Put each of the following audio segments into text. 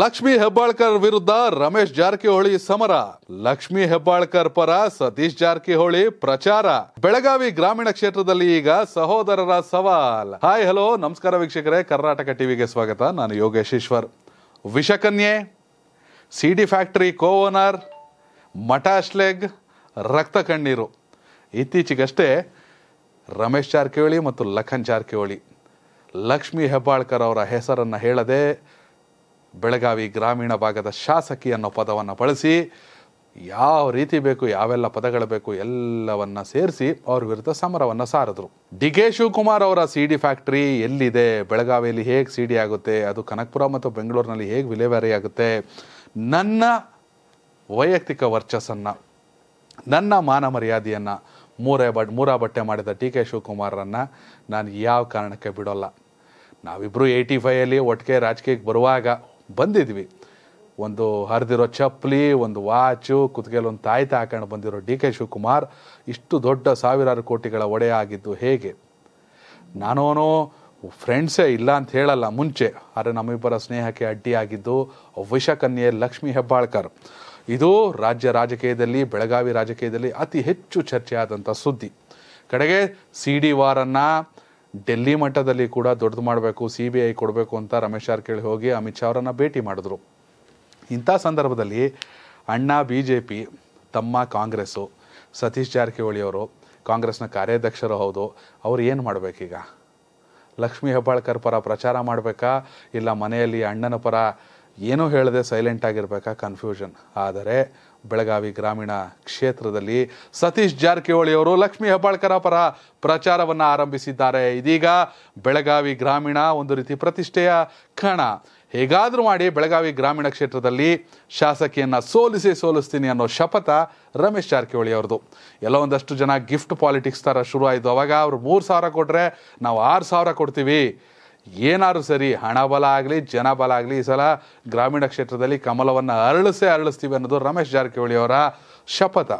ಲಕ್ಷ್ಮಿ ಹೆಬ್ಬಾಳ್ಕರ್ ವಿರುದ್ಧ ರಮೇಶ್ ಜಾರಕಿಹೊಳಿ ಸಮರ ಲಕ್ಷ್ಮಿ ಹೆಬ್ಬಾಳ್ಕರ್ ಪರ ಸತೀಶ್ ಜಾರಕಿಹೊಳಿ ಪ್ರಚಾರ ಬೆಳಗಾವಿ ಗ್ರಾಮೀಣ ಕ್ಷೇತ್ರದಲ್ಲಿ ಈಗ ಸಹೋದರರ ಸವಾಲ್ ಹಾಯ್ ಹಲೋ ನಮಸ್ಕಾರ ವೀಕ್ಷಕರೇ ಕರ್ನಾಟಕ ಟಿವಿಗೆ ಸ್ವಾಗತ ನಾನು ಯೋಗೇಶ್ ಈಶ್ವರ್ ವಿಷಕನ್ಯೆ ಸಿಡಿ ಫ್ಯಾಕ್ಟರಿ ಓನರ್ ಮಟಾಶ್ಲೆಗ್ ರಕ್ತ ಕಣ್ಣೀರು ಇತ್ತೀಚೆಗಷ್ಟೇ ರಮೇಶ್ ಜಾರಕಿಹೊಳಿ ಮತ್ತು ಲಖನ್ ಜಾರಕಿಹೊಳಿ ಲಕ್ಷ್ಮಿ ಹೆಬ್ಬಾಳ್ಕರ್ ಅವರ ಹೆಸರನ್ನು ಹೇಳದೆ ಬೆಳಗಾವಿ ಗ್ರಾಮೀಣ ಭಾಗದ ಶಾಸಕಿ ಅನ್ನೋ ಪದವನ್ನು ಬಳಸಿ ಯಾವ ರೀತಿ ಬೇಕು ಯಾವೆಲ್ಲ ಪದಗಳು ಬೇಕು ಎಲ್ಲವನ್ನ ಸೇರಿಸಿ ಅವ್ರ ವಿರುದ್ಧ ಸಮರವನ್ನು ಸಾರಿದ್ರು ಡಿ ಕೆ ಶಿವಕುಮಾರ್ ಅವರ ಸಿ ಡಿ ಫ್ಯಾಕ್ಟ್ರಿ ಎಲ್ಲಿದೆ ಬೆಳಗಾವಿಯಲ್ಲಿ ಹೇಗೆ ಸಿ ಡಿ ಆಗುತ್ತೆ ಅದು ಕನಕಪುರ ಮತ್ತು ಬೆಂಗಳೂರಿನಲ್ಲಿ ಹೇಗೆ ವಿಲೇವಾರಿ ಆಗುತ್ತೆ ನನ್ನ ವೈಯಕ್ತಿಕ ವರ್ಚಸ್ಸನ್ನು ನನ್ನ ಮಾನ ಮರ್ಯಾದೆಯನ್ನು ಮೂರೇ ಬಟ್ ಮೂರ ಬಟ್ಟೆ ಮಾಡಿದ ಟಿ ಕೆ ಶಿವಕುಮಾರರನ್ನು ನಾನು ಯಾವ ಕಾರಣಕ್ಕೆ ಬಿಡೋಲ್ಲ ನಾವಿಬ್ಬರು ಏಯ್ಟಿ ಫೈಯಲ್ಲಿ ಒಟ್ಟಿಗೆ ರಾಜಕೀಯಕ್ಕೆ ಬರುವಾಗ ಬಂದಿದ್ವಿ ಒಂದು ಹರಿದಿರೋ ಚಪ್ಪಲಿ ಒಂದು ವಾಚು ಒಂದು ತಾಯ್ತ ಹಾಕೊಂಡು ಬಂದಿರೋ ಡಿ ಕೆ ಶಿವಕುಮಾರ್ ಇಷ್ಟು ದೊಡ್ಡ ಸಾವಿರಾರು ಕೋಟಿಗಳ ಒಡೆ ಆಗಿದ್ದು ಹೇಗೆ ನಾನೋನೋ ಫ್ರೆಂಡ್ಸೇ ಇಲ್ಲ ಅಂತ ಹೇಳಲ್ಲ ಮುಂಚೆ ಆದರೆ ನಮ್ಮಿಬ್ಬರ ಸ್ನೇಹಕ್ಕೆ ಅಡ್ಡಿಯಾಗಿದ್ದು ವಿಷಕನ್ಯೆ ಲಕ್ಷ್ಮೀ ಹೆಬ್ಬಾಳ್ಕರ್ ಇದು ರಾಜ್ಯ ರಾಜಕೀಯದಲ್ಲಿ ಬೆಳಗಾವಿ ರಾಜಕೀಯದಲ್ಲಿ ಅತಿ ಹೆಚ್ಚು ಚರ್ಚೆಯಾದಂಥ ಸುದ್ದಿ ಕಡೆಗೆ ಸಿ ಡಿ ವಾರನ್ನು ಡೆಲ್ಲಿ ಮಟ್ಟದಲ್ಲಿ ಕೂಡ ದೊಡ್ಡದು ಮಾಡಬೇಕು ಸಿ ಬಿ ಐ ಕೊಡಬೇಕು ಅಂತ ರಮೇಶ್ ಜಾರಕಿಹೊಳಿ ಹೋಗಿ ಅಮಿತ್ ಶಾ ಅವರನ್ನು ಭೇಟಿ ಮಾಡಿದ್ರು ಇಂಥ ಸಂದರ್ಭದಲ್ಲಿ ಅಣ್ಣ ಬಿ ಜೆ ಪಿ ತಮ್ಮ ಕಾಂಗ್ರೆಸ್ಸು ಸತೀಶ್ ಜಾರಕಿಹೊಳಿ ಅವರು ಕಾಂಗ್ರೆಸ್ನ ಕಾರ್ಯಾಧ್ಯಕ್ಷರು ಹೌದು ಅವ್ರು ಏನು ಮಾಡಬೇಕೀಗ ಲಕ್ಷ್ಮೀ ಹೆಬ್ಬಾಳ್ಕರ್ ಪರ ಪ್ರಚಾರ ಮಾಡಬೇಕಾ ಇಲ್ಲ ಮನೆಯಲ್ಲಿ ಅಣ್ಣನ ಪರ ಏನೂ ಹೇಳದೆ ಸೈಲೆಂಟ್ ಆಗಿರಬೇಕಾ ಕನ್ಫ್ಯೂಷನ್ ಆದರೆ ಬೆಳಗಾವಿ ಗ್ರಾಮೀಣ ಕ್ಷೇತ್ರದಲ್ಲಿ ಸತೀಶ್ ಜಾರಕಿಹೊಳಿ ಅವರು ಲಕ್ಷ್ಮೀ ಹೆಬ್ಬಾಳ್ಕರ ಪರ ಪ್ರಚಾರವನ್ನು ಆರಂಭಿಸಿದ್ದಾರೆ ಇದೀಗ ಬೆಳಗಾವಿ ಗ್ರಾಮೀಣ ಒಂದು ರೀತಿ ಪ್ರತಿಷ್ಠೆಯ ಕ್ಷಣ ಹೇಗಾದರೂ ಮಾಡಿ ಬೆಳಗಾವಿ ಗ್ರಾಮೀಣ ಕ್ಷೇತ್ರದಲ್ಲಿ ಶಾಸಕಿಯನ್ನು ಸೋಲಿಸಿ ಸೋಲಿಸ್ತೀನಿ ಅನ್ನೋ ಶಪಥ ರಮೇಶ್ ಜಾರಕಿಹೊಳಿ ಅವ್ರದ್ದು ಎಲ್ಲ ಒಂದಷ್ಟು ಜನ ಗಿಫ್ಟ್ ಪಾಲಿಟಿಕ್ಸ್ ಥರ ಶುರು ಆಯಿತು ಅವಾಗ ಅವರು ಮೂರು ಸಾವಿರ ಕೊಟ್ಟರೆ ನಾವು ಆರು ಸಾವಿರ ಕೊಡ್ತೀವಿ ಏನಾದ್ರು ಸರಿ ಹಣ ಬಲ ಆಗಲಿ ಜನ ಬಲ ಆಗಲಿ ಈ ಸಲ ಗ್ರಾಮೀಣ ಕ್ಷೇತ್ರದಲ್ಲಿ ಕಮಲವನ್ನು ಅರಳಿಸೇ ಅರಳಿಸ್ತೀವಿ ಅನ್ನೋದು ರಮೇಶ್ ಜಾರಕಿಹೊಳಿ ಅವರ ಶಪಥ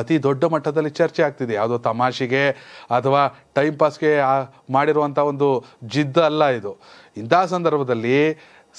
ಅತಿ ದೊಡ್ಡ ಮಟ್ಟದಲ್ಲಿ ಚರ್ಚೆ ಆಗ್ತಿದೆ ಯಾವುದೋ ತಮಾಷೆಗೆ ಅಥವಾ ಟೈಮ್ ಪಾಸ್ಗೆ ಮಾಡಿರುವಂಥ ಒಂದು ಜಿದ್ದ ಅಲ್ಲ ಇದು ಇಂಥ ಸಂದರ್ಭದಲ್ಲಿ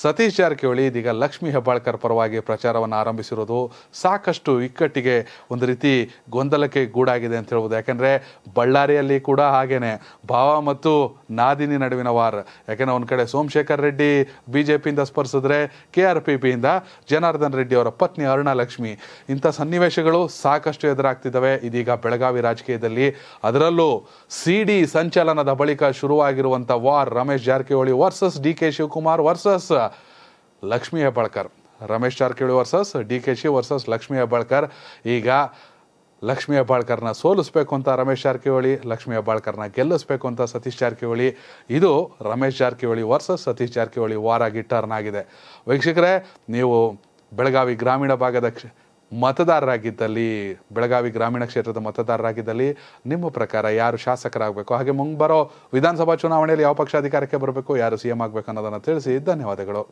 ಸತೀಶ್ ಜಾರಕಿಹೊಳಿ ಇದೀಗ ಲಕ್ಷ್ಮಿ ಹೆಬ್ಬಾಳ್ಕರ್ ಪರವಾಗಿ ಪ್ರಚಾರವನ್ನು ಆರಂಭಿಸಿರೋದು ಸಾಕಷ್ಟು ಇಕ್ಕಟ್ಟಿಗೆ ಒಂದು ರೀತಿ ಗೊಂದಲಕ್ಕೆ ಗೂಡಾಗಿದೆ ಅಂತ ಹೇಳ್ಬೋದು ಯಾಕೆಂದರೆ ಬಳ್ಳಾರಿಯಲ್ಲಿ ಕೂಡ ಹಾಗೇನೆ ಭಾವ ಮತ್ತು ನಾದಿನಿ ನಡುವಿನ ವಾರ್ ಯಾಕೆಂದರೆ ಒಂದು ಕಡೆ ಸೋಮಶೇಖರ್ ರೆಡ್ಡಿ ಬಿ ಜೆ ಪಿಯಿಂದ ಸ್ಪರ್ಸಿದ್ರೆ ಕೆ ಆರ್ ಪಿ ಪಿಯಿಂದ ಜನಾರ್ದನ್ ರೆಡ್ಡಿ ಅವರ ಪತ್ನಿ ಅರುಣಾ ಲಕ್ಷ್ಮಿ ಇಂಥ ಸನ್ನಿವೇಶಗಳು ಸಾಕಷ್ಟು ಎದುರಾಗ್ತಿದ್ದಾವೆ ಇದೀಗ ಬೆಳಗಾವಿ ರಾಜಕೀಯದಲ್ಲಿ ಅದರಲ್ಲೂ ಸಿ ಡಿ ಸಂಚಲನದ ಬಳಿಕ ಶುರುವಾಗಿರುವಂಥ war Ramesh Jarkiholi versus D K Shivakumar versus Lakshmi Hebbalkar Ramesh Jarkiholi versus D K ಶಿ ವರ್ಸಸ್ ಲಕ್ಷ್ಮೀ ಹೆಬ್ಬಾಳ್ಕರ್ ಈಗ ಲಕ್ಷ್ಮೀ ಹೆಬ್ಬಾಳ್ಕರ್ನ ಸೋಲಿಸ್ಬೇಕು ಅಂತ ರಮೇಶ್ ಜಾರಕಿಹೊಳಿ ಲಕ್ಷ್ಮೀ ಹೆಬ್ಬಾಳ್ಕರ್ನ ಗೆಲ್ಲಿಸ್ಬೇಕು ಅಂತ ಸತೀಶ್ ಜಾರಕಿಹೊಳಿ ಇದು ರಮೇಶ್ ಜಾರಕಿಹೊಳಿ ವರ್ಸಸ್ ಸತೀಶ್ ಜಾರಕಿಹೊಳಿ ವಾರಾಗಿ ಟರ್ನ್ ಆಗಿದೆ ವೀಕ್ಷಕರೇ ನೀವು ಬೆಳಗಾವಿ ಗ್ರಾಮೀಣ ಭಾಗದ ಮತದಾರರಾಗಿದ್ದಲ್ಲಿ ಬೆಳಗಾವಿ ಗ್ರಾಮೀಣ ಕ್ಷೇತ್ರದ ಮತದಾರರಾಗಿದ್ದಲ್ಲಿ ನಿಮ್ಮ ಪ್ರಕಾರ ಯಾರು ಶಾಸಕರಾಗಬೇಕು ಹಾಗೆ ಮುಂಗ್ ಬರೋ ವಿಧಾನಸಭಾ ಚುನಾವಣೆಯಲ್ಲಿ ಯಾವ ಪಕ್ಷ ಅಧಿಕಾರಕ್ಕೆ ಬರಬೇಕು ಯಾರು ಸಿ ಎಂ ಆಗಬೇಕು ಅನ್ನೋದನ್ನು ತಿಳಿಸಿ ಧನ್ಯವಾದಗಳು